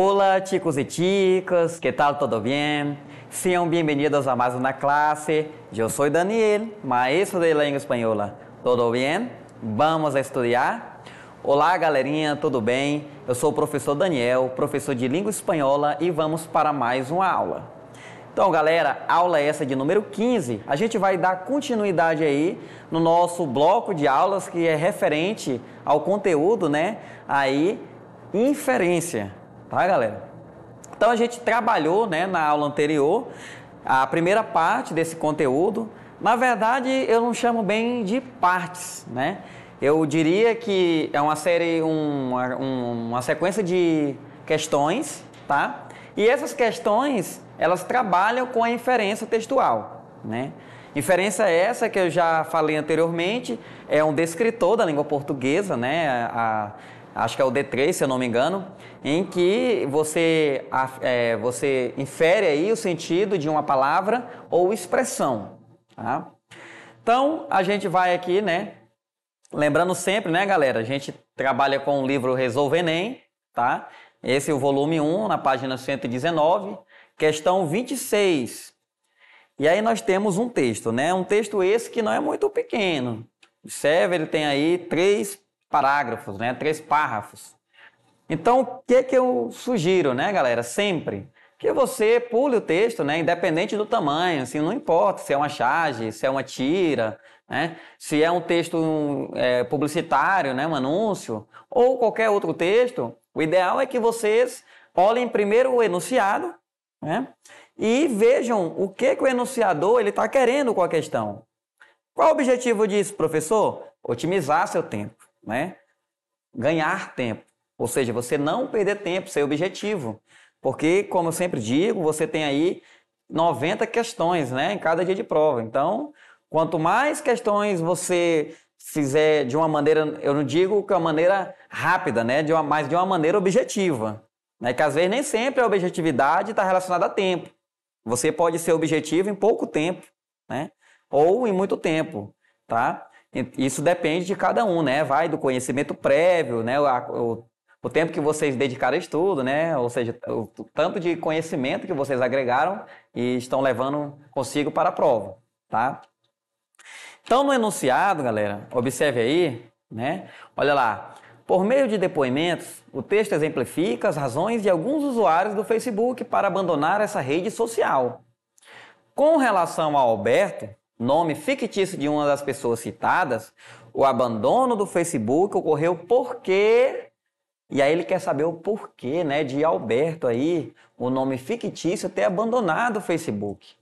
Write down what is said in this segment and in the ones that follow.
Olá, chicos e chicas, que tal? Tudo bem? Sejam bem-vindos a mais uma classe. Eu sou Daniel, maestro de língua espanhola. Tudo bem? Vamos estudar? Olá, galerinha, tudo bem? Eu sou o professor Daniel, professor de língua espanhola e vamos para mais uma aula. Então, galera, aula essa de número 15. A gente vai dar continuidade aí no nosso bloco de aulas que é referente ao conteúdo, né? Aí, inferência. Tá, galera? Então a gente trabalhou, né, na aula anterior, a primeira parte desse conteúdo. Na verdade, eu não chamo bem de partes, né? Eu diria que é uma série, uma uma sequência de questões, tá? E essas questões, elas trabalham com a inferência textual, né? Inferência essa que eu já falei anteriormente, é um descritor da língua portuguesa, né? A, a, acho que é o D3, se eu não me engano em que você, é, você infere aí o sentido de uma palavra ou expressão. Tá? Então, a gente vai aqui, né? Lembrando sempre, né, galera? A gente trabalha com o livro Resolve Enem, tá? Esse é o volume 1, na página 119, questão 26. E aí nós temos um texto, né? Um texto esse que não é muito pequeno. Observe, ele tem aí três parágrafos, né? Três párrafos. Então, o que, é que eu sugiro, né, galera? Sempre que você pule o texto, né, independente do tamanho, assim, não importa se é uma charge, se é uma tira, né, se é um texto é, publicitário, né, um anúncio, ou qualquer outro texto, o ideal é que vocês olhem primeiro o enunciado né, e vejam o que, é que o enunciador está querendo com a questão. Qual o objetivo disso, professor? Otimizar seu tempo, né? ganhar tempo. Ou seja, você não perder tempo, ser é objetivo. Porque, como eu sempre digo, você tem aí 90 questões né, em cada dia de prova. Então, quanto mais questões você fizer de uma maneira, eu não digo que a é uma maneira rápida, né, de uma, mas de uma maneira objetiva. Né, que às vezes nem sempre a objetividade está relacionada a tempo. Você pode ser objetivo em pouco tempo, né? Ou em muito tempo, tá? Isso depende de cada um, né? Vai do conhecimento prévio, né? O, o tempo que vocês dedicaram a estudo, né? Ou seja, o tanto de conhecimento que vocês agregaram e estão levando consigo para a prova, tá? Então, no enunciado, galera, observe aí, né? Olha lá. Por meio de depoimentos, o texto exemplifica as razões de alguns usuários do Facebook para abandonar essa rede social. Com relação a Alberto, nome fictício de uma das pessoas citadas, o abandono do Facebook ocorreu porque e aí ele quer saber o porquê, né, de Alberto aí, o nome fictício, ter abandonado o Facebook.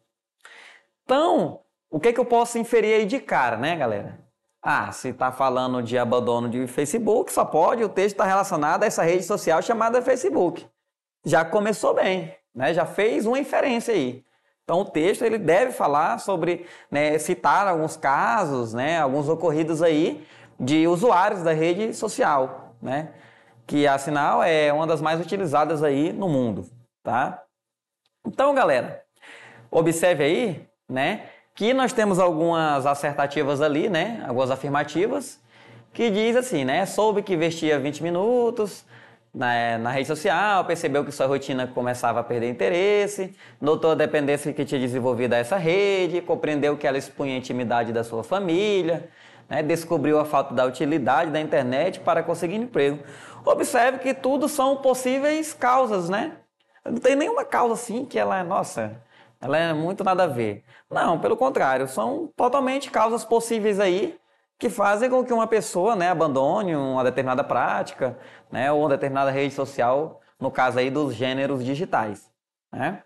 Então, o que, que eu posso inferir aí de cara, né, galera? Ah, se está falando de abandono de Facebook, só pode o texto estar tá relacionado a essa rede social chamada Facebook. Já começou bem, né? Já fez uma inferência aí. Então o texto ele deve falar sobre, né, citar alguns casos, né, alguns ocorridos aí de usuários da rede social, né? que a Sinal é uma das mais utilizadas aí no mundo, tá? Então, galera, observe aí, né, que nós temos algumas assertativas ali, né, algumas afirmativas, que diz assim, né, soube que investia 20 minutos na, né, na rede social, percebeu que sua rotina começava a perder interesse, notou a dependência que tinha desenvolvido a essa rede, compreendeu que ela expunha a intimidade da sua família, né, descobriu a falta da utilidade da internet para conseguir emprego. Observe que tudo são possíveis causas, né? Não tem nenhuma causa assim que ela, é nossa, ela é muito nada a ver. Não, pelo contrário, são totalmente causas possíveis aí que fazem com que uma pessoa né, abandone uma determinada prática né, ou uma determinada rede social, no caso aí dos gêneros digitais. Né?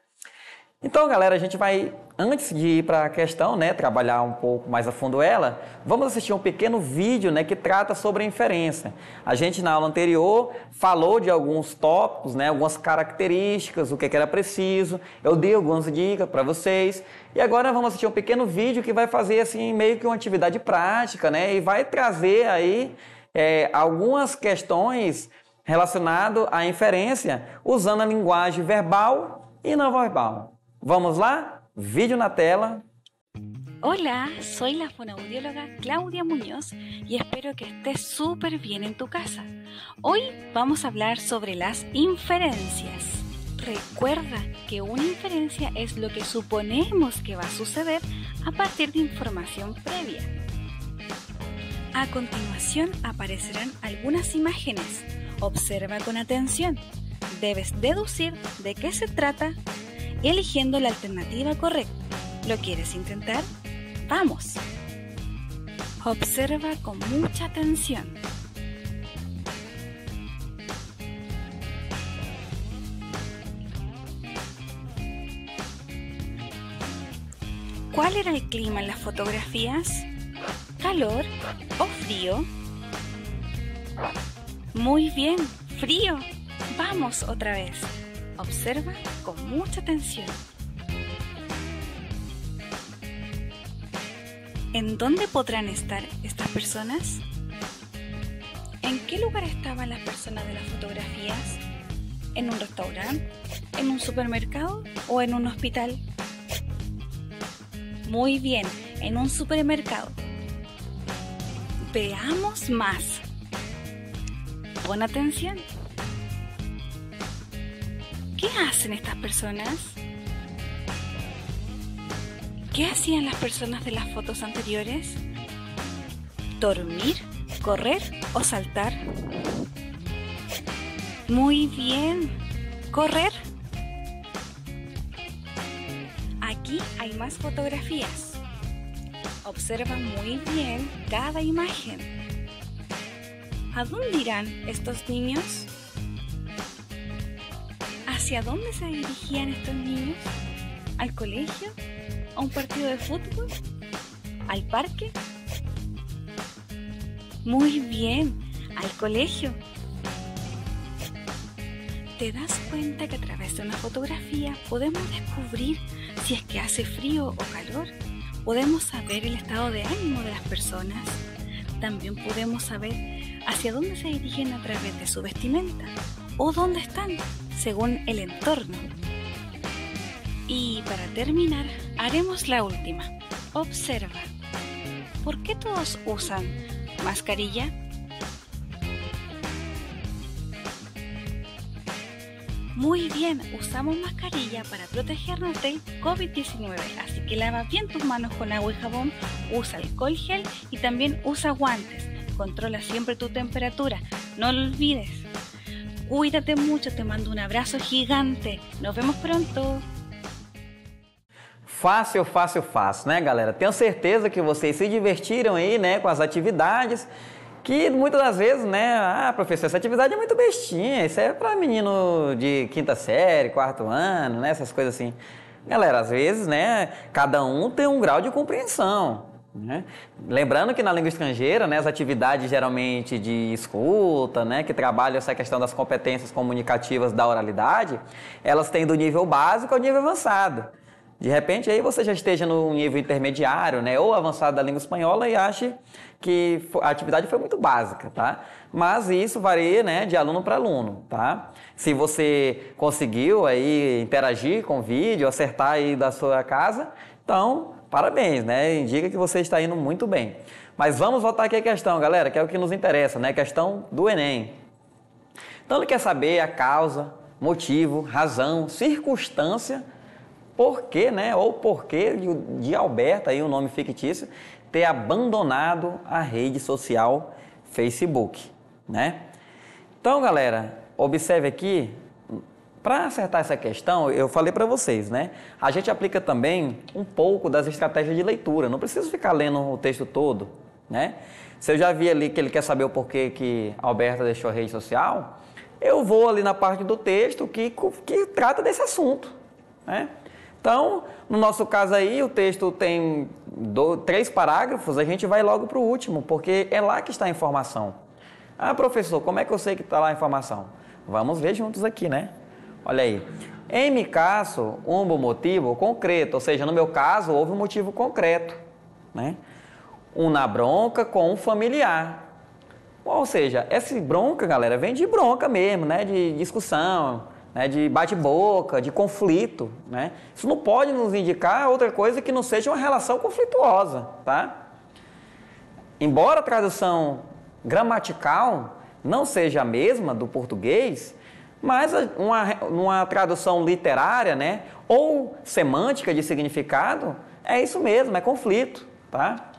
Então, galera, a gente vai Antes de ir para a questão, né, trabalhar um pouco mais a fundo ela, vamos assistir um pequeno vídeo né, que trata sobre a inferência. A gente, na aula anterior, falou de alguns tópicos, né, algumas características, o que, é que era preciso, eu dei algumas dicas para vocês. E agora vamos assistir um pequeno vídeo que vai fazer assim meio que uma atividade prática né, e vai trazer aí é, algumas questões relacionado à inferência usando a linguagem verbal e não verbal. Vamos lá? vídeo na tela. Hola, soy la fonaudióloga Claudia Muñoz y espero que estés súper bien en tu casa. Hoy vamos a hablar sobre las inferencias. Recuerda que una inferencia es lo que suponemos que va a suceder a partir de información previa. A continuación aparecerán algunas imágenes. Observa con atención. Debes deducir de qué se trata eligiendo la alternativa correcta. ¿Lo quieres intentar? ¡Vamos! Observa con mucha atención. ¿Cuál era el clima en las fotografías? ¿Calor o frío? Muy bien, frío. Vamos otra vez. Observa con mucha atención. ¿En dónde podrán estar estas personas? ¿En qué lugar estaban las personas de las fotografías? ¿En un restaurante? ¿En un supermercado? ¿O en un hospital? Muy bien, en un supermercado. Veamos más. Pon atención. ¿Qué hacen estas personas? ¿Qué hacían las personas de las fotos anteriores? ¿Dormir, correr o saltar? Muy bien, correr. Aquí hay más fotografías. Observa muy bien cada imagen. ¿A dónde irán estos niños? ¿Hacia dónde se dirigían estos niños? ¿Al colegio? ¿A un partido de fútbol? ¿Al parque? Muy bien, al colegio. Te das cuenta que a través de una fotografía podemos descubrir si es que hace frío o calor. Podemos saber el estado de ánimo de las personas. También podemos saber hacia dónde se dirigen a través de su vestimenta o dónde están, según el entorno. Y para terminar, haremos la última. Observa. ¿Por qué todos usan mascarilla? Muy bien, usamos mascarilla para protegernos del COVID-19, así que lava bien tus manos con agua y jabón, usa alcohol gel y también usa guantes. Controla siempre tu temperatura, no lo olvides. Cuídate mucho, te mando un abrazo gigante. Nos vemos pronto. Fácil, fácil, fácil, né, galera? Tenho certeza que vocês se divertiram aí, né, com as atividades. Que muitas das vezes, né, ah, professor, essa atividade é muito bestinha, isso é para menino de quinta série, quarto ano, né, essas coisas assim. Galera, às vezes, né, cada um tem um grau de compreensão. Né? Lembrando que na língua estrangeira, né, as atividades geralmente de escuta, né, que trabalham essa questão das competências comunicativas da oralidade, elas têm do nível básico ao nível avançado. De repente, aí você já esteja no nível intermediário, né, ou avançado da língua espanhola e ache que a atividade foi muito básica, tá? Mas isso varia, né, de aluno para aluno, tá? Se você conseguiu aí interagir com o vídeo, acertar aí da sua casa, então parabéns, né? Indica que você está indo muito bem. Mas vamos voltar aqui à questão, galera, que é o que nos interessa, né? A questão do Enem. Então ele quer saber a causa, motivo, razão, circunstância, porquê, né? Ou porquê de, de Alberto, aí o um nome fictício, ter abandonado a rede social Facebook, né? Então, galera, observe aqui para acertar essa questão, eu falei para vocês, né? A gente aplica também um pouco das estratégias de leitura. Não preciso ficar lendo o texto todo, né? Se eu já vi ali que ele quer saber o porquê que a Alberta deixou a rede social, eu vou ali na parte do texto que, que trata desse assunto, né? Então, no nosso caso aí, o texto tem dois, três parágrafos, a gente vai logo para o último, porque é lá que está a informação. Ah, professor, como é que eu sei que está lá a informação? Vamos ver juntos aqui, né? Olha aí. Em meu caso, um motivo concreto, ou seja, no meu caso, houve um motivo concreto, né? Um na bronca com um familiar. Ou seja, essa bronca, galera, vem de bronca mesmo, né? De discussão, né? de bate-boca, de conflito, né? Isso não pode nos indicar outra coisa que não seja uma relação conflituosa, tá? Embora a tradução gramatical não seja a mesma do português, mas eh, uma, uma tradução literária, né, ou semântica de significado, é isso mesmo, é conflito, tá?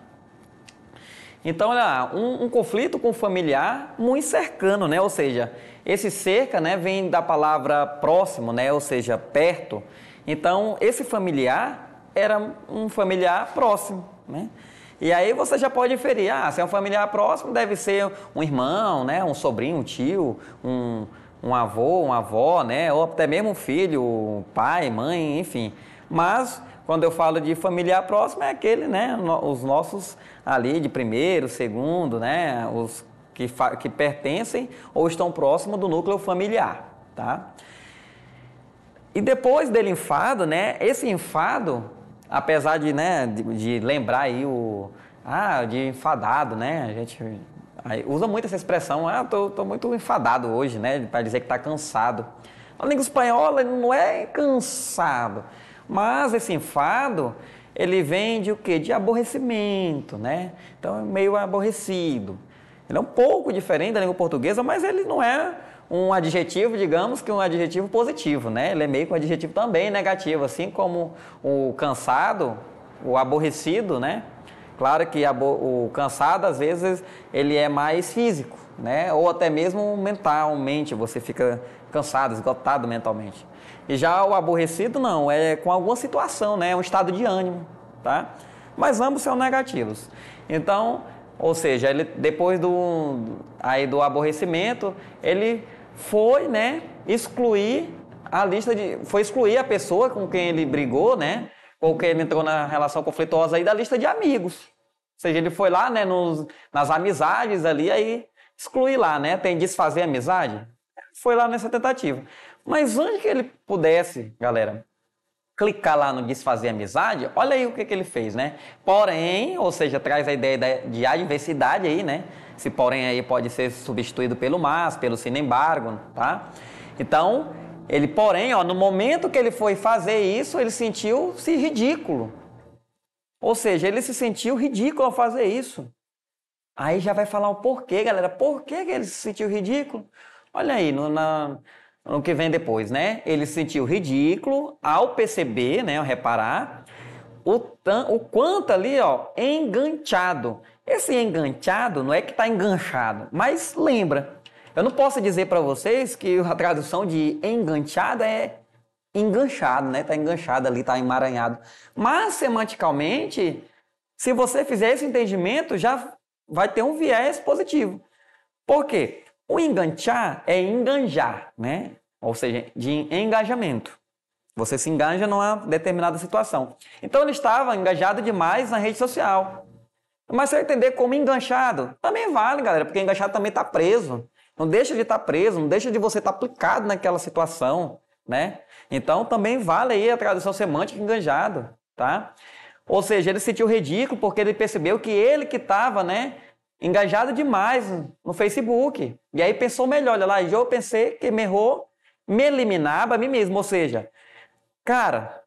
Então, olha lá, um, um conflito com o familiar muito cercano, né? Ou seja, esse cerca, né, vem da palavra próximo, né? Ou seja, perto. Então, esse familiar era um familiar próximo, né? E aí você já pode inferir, ah, se é um familiar próximo, deve ser um irmão, né? Um sobrinho, um tio, um, um avô, uma avó, né? Ou até mesmo um filho, pai, mãe, enfim. Mas quando eu falo de familiar próximo é aquele, né? Os nossos ali de primeiro, segundo, né? Os que, que pertencem ou estão próximo do núcleo familiar, tá? E depois dele enfado, né? Esse enfado, apesar de, né, de, de lembrar aí o ah, de enfadado, né? A gente Aí usa muito essa expressão, ah, tô, tô muito enfadado hoje, né? Para dizer que está cansado. A língua espanhola não é cansado, mas esse enfado ele vem de o quê? De aborrecimento, né? Então é meio aborrecido. Ele é um pouco diferente da língua portuguesa, mas ele não é um adjetivo, digamos que um adjetivo positivo, né? Ele é meio que um adjetivo também negativo, assim como o cansado, o aborrecido, né? Claro que a, o cansado, às vezes, ele é mais físico, né? Ou até mesmo mentalmente, você fica cansado, esgotado mentalmente. E já o aborrecido, não, é com alguma situação, né? É um estado de ânimo, tá? Mas ambos são negativos. Então, ou seja, ele depois do, aí do aborrecimento, ele foi, né, excluir a lista de... Foi excluir a pessoa com quem ele brigou, né? ou que ele entrou na relação conflituosa aí da lista de amigos. Ou seja, ele foi lá, né, nos, nas amizades ali, aí exclui lá, né? Tem desfazer amizade? Foi lá nessa tentativa. Mas antes que ele pudesse, galera, clicar lá no desfazer amizade, olha aí o que, que ele fez, né? Porém, ou seja, traz a ideia de adversidade aí, né? Esse porém aí pode ser substituído pelo mas, pelo sin embargo, tá? Então, ele, porém, ó, no momento que ele foi fazer isso, ele sentiu-se ridículo. Ou seja, ele se sentiu ridículo ao fazer isso. Aí já vai falar o porquê, galera. Por que, que ele se sentiu ridículo? Olha aí, no, na, no que vem depois, né? Ele se sentiu ridículo ao perceber, né, ao reparar, o, tan, o quanto ali, ó, enganchado. Esse enganchado não é que está enganchado, mas lembra, eu não posso dizer para vocês que a tradução de enganchada é enganchado, né? Tá enganchado ali, tá emaranhado. Mas semanticalmente, se você fizer esse entendimento, já vai ter um viés positivo. Por quê? O enganchar é enganjar, né? Ou seja, de engajamento. Você se engaja numa determinada situação. Então ele estava engajado demais na rede social. Mas se eu entender como enganchado, também vale, galera, porque enganchado também está preso. Não deixa de estar tá preso, não deixa de você estar tá aplicado naquela situação, né? Então também vale aí a tradução semântica enganjado, tá? Ou seja, ele sentiu ridículo porque ele percebeu que ele que estava, né, engajado demais no Facebook. E aí pensou melhor, olha lá, eu pensei que me errou, me eliminava a mim mesmo. Ou seja, cara,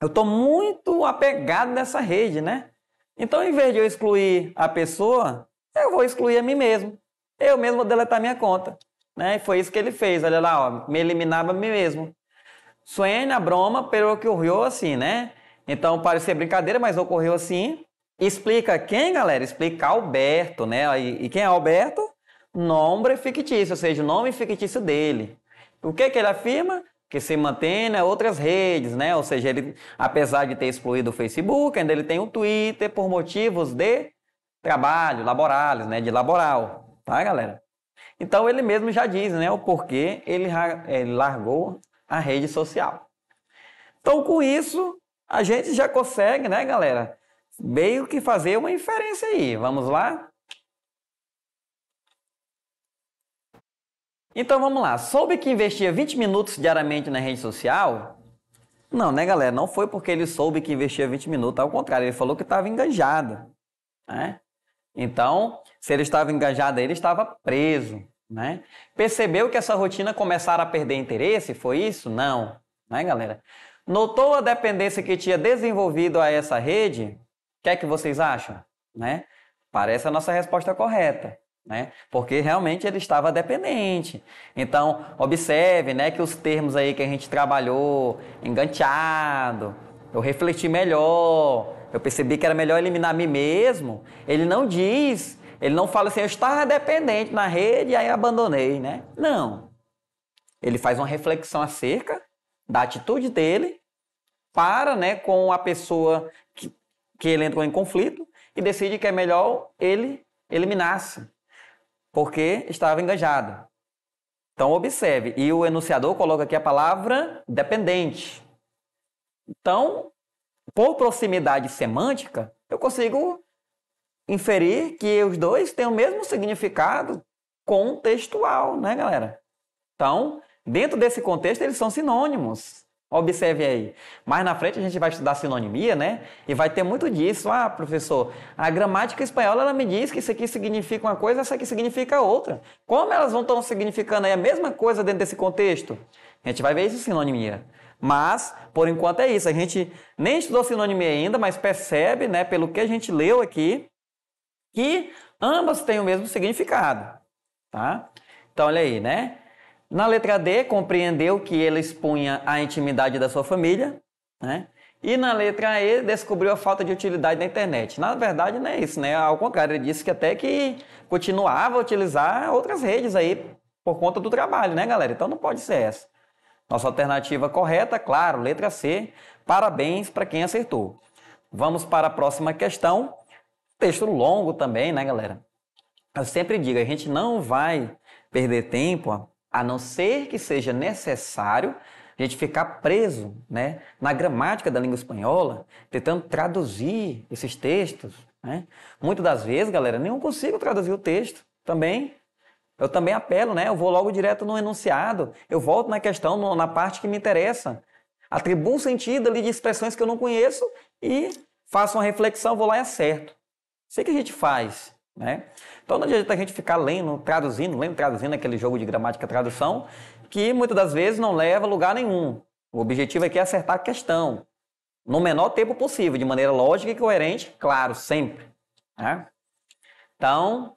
eu estou muito apegado nessa rede, né? Então, em vez de eu excluir a pessoa, eu vou excluir a mim mesmo eu mesmo vou deletar minha conta. Né? E foi isso que ele fez, olha lá, ó, me eliminava a mim mesmo. Suena, broma, pelo que ocorreu assim, né? Então, parecia brincadeira, mas ocorreu assim. Explica quem, galera? Explica Alberto, né? E, quem é Alberto? Nome fictício, ou seja, o nome fictício dele. O que, que ele afirma? Que se mantém né, outras redes, né? Ou seja, ele, apesar de ter excluído o Facebook, ainda ele tem o Twitter por motivos de trabalho, laborais, né? De laboral tá, galera? Então ele mesmo já diz, né, o porquê ele eh, largou a rede social. Então com isso a gente já consegue, né, galera, meio que fazer uma inferência aí. Vamos lá? Então vamos lá. Soube que investia 20 minutos diariamente na rede social? Não, né, galera? Não foi porque ele soube que investia 20 minutos. Ao contrário, ele falou que estava enganjado. Né? Então, se ele estava engajado, ele estava preso, né? Percebeu que essa rotina começara a perder interesse? Foi isso? Não, né, galera? Notou a dependência que tinha desenvolvido a essa rede? O que é que vocês acham? Né? Parece a nossa resposta correta. Né? Porque realmente ele estava dependente. Então, observe, né, que os termos aí que a gente trabalhou, enganchado, eu refleti melhor, eu percebi que era melhor eliminar a mim mesmo. Ele não diz, ele não fala assim, eu estava dependente na rede e aí abandonei, né? Não. Ele faz uma reflexão acerca da atitude dele para, né, com a pessoa que, que ele entrou em conflito e decide que é melhor ele eliminar-se, porque estava engajado. Então observe, e o enunciador coloca aqui a palavra dependente. Então, por proximidade semântica, eu consigo inferir que os dois têm o mesmo significado contextual, né, galera? Então, dentro desse contexto, eles são sinônimos. Observe aí. Mais na frente a gente vai estudar sinonimia, né? E vai ter muito disso. Ah, professor, a gramática espanhola ela me diz que isso aqui significa uma coisa, essa aqui significa outra. Como elas vão estar significando aí a mesma coisa dentro desse contexto? A gente vai ver isso em sinonimia. Mas, por enquanto é isso. A gente nem estudou sinônimo ainda, mas percebe, né, pelo que a gente leu aqui, que ambas têm o mesmo significado, tá? Então olha aí, né? Na letra D, compreendeu que ela expunha a intimidade da sua família, né? E na letra E, descobriu a falta de utilidade da internet. Na verdade, não é isso, né? Ao contrário, ele disse que até que continuava a utilizar outras redes aí por conta do trabalho, né, galera? Então não pode ser essa. Nossa alternativa correta, claro, letra C. Parabéns para quem acertou. Vamos para a próxima questão. Texto longo também, né, galera? Eu sempre digo, a gente não vai perder tempo, a não ser que seja necessário a gente ficar preso né, na gramática da língua espanhola, tentando traduzir esses textos. Né? Muitas das vezes, galera, nem eu consigo traduzir o texto também. Eu também apelo, né? Eu vou logo direto no enunciado, eu volto na questão, no, na parte que me interessa. Atribuo um sentido ali de expressões que eu não conheço e faço uma reflexão, vou lá e acerto. Isso é que a gente faz, né? Então não adianta a gente ficar lendo, traduzindo, lendo, traduzindo aquele jogo de gramática tradução, que muitas das vezes não leva a lugar nenhum. O objetivo aqui é acertar a questão, no menor tempo possível, de maneira lógica e coerente, claro, sempre. Né? Então,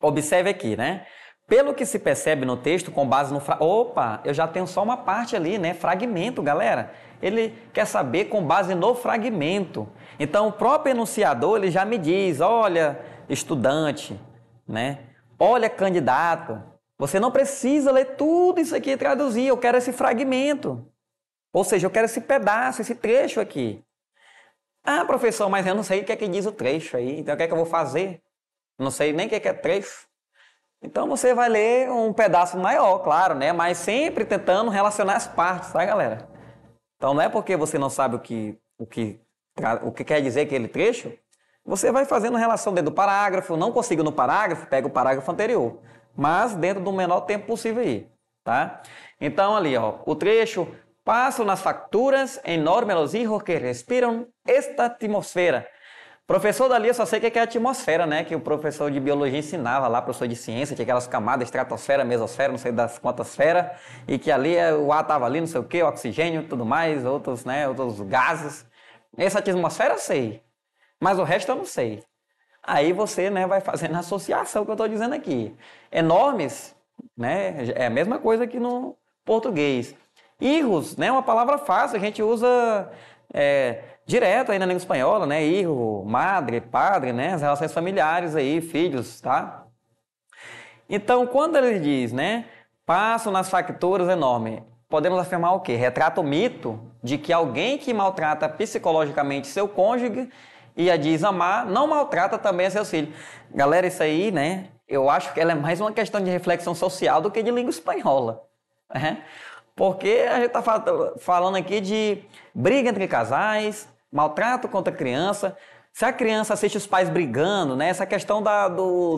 Observe aqui, né? Pelo que se percebe no texto, com base no. Fra... Opa, eu já tenho só uma parte ali, né? Fragmento, galera. Ele quer saber com base no fragmento. Então, o próprio enunciador ele já me diz: olha, estudante, né? Olha, candidato, você não precisa ler tudo isso aqui e traduzir. Eu quero esse fragmento. Ou seja, eu quero esse pedaço, esse trecho aqui. Ah, professor, mas eu não sei o que é que diz o trecho aí, então o que é que eu vou fazer? Não sei nem o é que é trecho. Então você vai ler um pedaço maior, claro, né? Mas sempre tentando relacionar as partes, tá, galera? Então não é porque você não sabe o que, o que, o que quer dizer aquele trecho, você vai fazendo relação dentro do parágrafo, não consigo no parágrafo, pega o parágrafo anterior, mas dentro do menor tempo possível aí, tá? Então ali, ó, o trecho, passam nas facturas enormes os hijos que respiram esta atmosfera Professor dali, eu só sei o que é a atmosfera, né? Que o professor de biologia ensinava lá, professor de ciência, tinha aquelas camadas, estratosfera, mesosfera, não sei das quantas e que ali eh, o ar estava ali, não sei o que, oxigênio, tudo mais, outros, né, outros gases. Essa atmosfera eu sei, mas o resto eu não sei. Aí você, né, vai fazendo a associação que eu estou dizendo aqui. Enormes, né, é a mesma coisa que no português. Irros, né, uma palavra fácil, a gente usa... É, direto aí na língua espanhola, né? Irro, madre, padre, né? As relações familiares aí, filhos, tá? Então, quando ele diz, né? Passo nas facturas enorme, podemos afirmar o quê? Retrata o mito de que alguém que maltrata psicologicamente seu cônjuge e a diz amar, não maltrata também seus filhos. Galera, isso aí, né? Eu acho que ela é mais uma questão de reflexão social do que de língua espanhola. Né? Porque a gente está falando aqui de briga entre casais, maltrato contra a criança. Se a criança assiste os pais brigando, né? Essa questão da, do,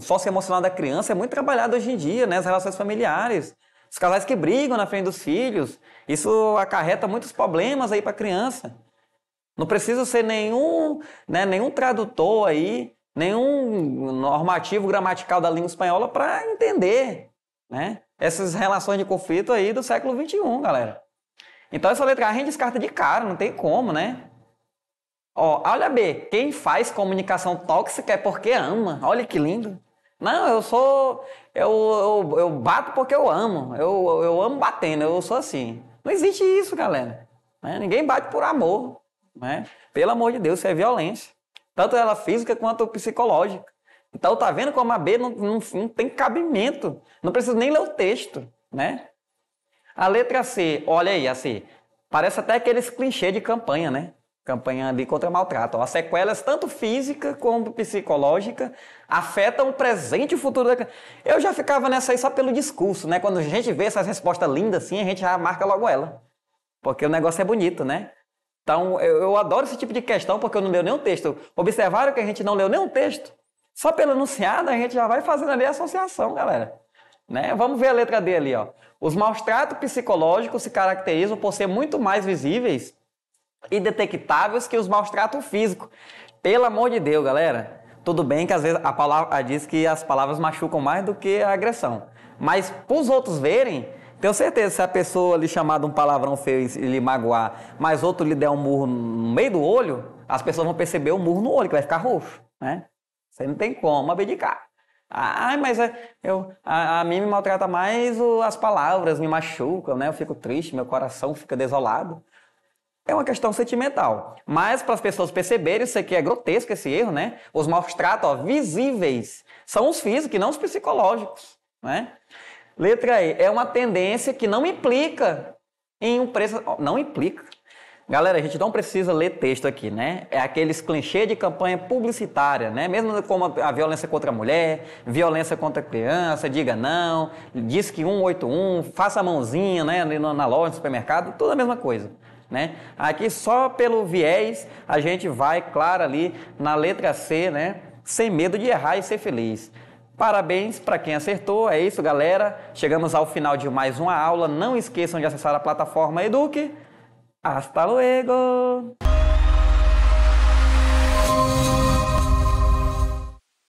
do emocional da criança é muito trabalhada hoje em dia, né? As relações familiares. Os casais que brigam na frente dos filhos. Isso acarreta muitos problemas aí para a criança. Não precisa ser nenhum, né, nenhum tradutor aí, nenhum normativo gramatical da língua espanhola para entender, né? Essas relações de conflito aí do século XXI, galera. Então essa letra A a gente descarta de cara, não tem como, né? Ó, olha B, quem faz comunicação tóxica é porque ama. Olha que lindo. Não, eu sou. Eu, eu, eu bato porque eu amo. Eu, eu amo batendo, eu sou assim. Não existe isso, galera. Né? Ninguém bate por amor. Né? Pelo amor de Deus, isso é violência. Tanto ela física quanto psicológica. Então tá vendo como a B não, não, não tem cabimento. Não precisa nem ler o texto, né? A letra C, olha aí, C, parece até aqueles clichês de campanha, né? Campanha de contra maltrato. As sequelas, tanto física como psicológica, afetam o presente e o futuro da Eu já ficava nessa aí só pelo discurso, né? Quando a gente vê essas respostas lindas assim, a gente já marca logo ela. Porque o negócio é bonito, né? Então, eu, eu adoro esse tipo de questão porque eu não leio nenhum texto. Observaram que a gente não leu nenhum texto? Só pelo enunciado, a gente já vai fazendo ali a associação, galera. Né? Vamos ver a letra D ali. Ó. Os maus tratos psicológicos se caracterizam por ser muito mais visíveis e detectáveis que os maus tratos físicos. Pelo amor de Deus, galera. Tudo bem que às vezes a palavra diz que as palavras machucam mais do que a agressão. Mas para os outros verem, tenho certeza, se a pessoa lhe chamar de um palavrão feio e lhe magoar, mas outro lhe der um murro no meio do olho, as pessoas vão perceber o murro no olho, que vai ficar roxo, né? Você não tem como abdicar. Ah, mas é, eu, a, a mim me maltrata mais o, as palavras, me machucam, né? Eu fico triste, meu coração fica desolado. É uma questão sentimental. Mas para as pessoas perceberem, isso aqui é grotesco esse erro, né? Os maus tratos visíveis são os físicos, não os psicológicos, né? Letra E, é uma tendência que não implica em um preço, não implica Galera, a gente não precisa ler texto aqui, né? É aqueles clichês de campanha publicitária, né? Mesmo como a violência contra a mulher, violência contra a criança, diga não, diz que 181, faça a mãozinha, né? na loja, no supermercado, tudo a mesma coisa. Né? Aqui só pelo viés a gente vai, claro, ali na letra C, né? Sem medo de errar e ser feliz. Parabéns para quem acertou, é isso, galera. Chegamos ao final de mais uma aula. Não esqueçam de acessar a plataforma Eduque ¡Hasta luego!